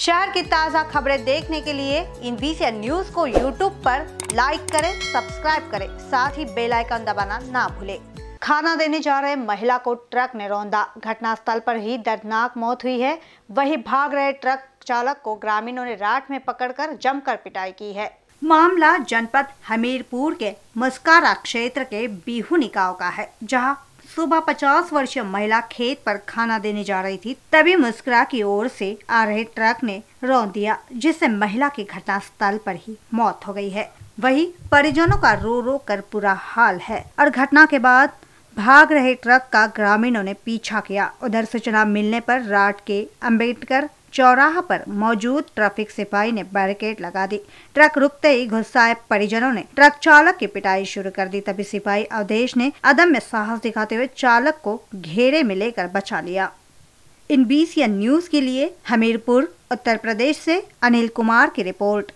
शहर की ताज़ा खबरें देखने के लिए इन बीसी न्यूज को यूट्यूब पर लाइक करें सब्सक्राइब करें साथ ही बेल आइकन दबाना ना भूलें खाना देने जा रहे महिला को ट्रक ने रौंदा घटनास्थल पर ही दर्दनाक मौत हुई है वहीं भाग रहे ट्रक चालक को ग्रामीणों ने रात में पकड़कर जमकर पिटाई की है मामला जनपद हमीरपुर के मस्कारा क्षेत्र के बिहुनी निकाव का है जहाँ सुबह पचास वर्षीय महिला खेत पर खाना देने जा रही थी तभी मुस्कुरा की ओर से आ रहे ट्रक ने रौन दिया जिससे महिला की घटना स्थल पर ही मौत हो गई है वही परिजनों का रो रो कर पूरा हाल है और घटना के बाद भाग रहे ट्रक का ग्रामीणों ने पीछा किया उधर सूचना मिलने पर राट के अंबेडकर चौराह पर मौजूद ट्रैफिक सिपाही ने बैरिकेड लगा दी ट्रक रुकते ही गुस्साए परिजनों ने ट्रक चालक की पिटाई शुरू कर दी तभी सिपाही अवधेश ने अदम्य साहस दिखाते हुए चालक को घेरे में लेकर बचा लिया इन बीस न्यूज के लिए हमीरपुर उत्तर प्रदेश से अनिल कुमार की रिपोर्ट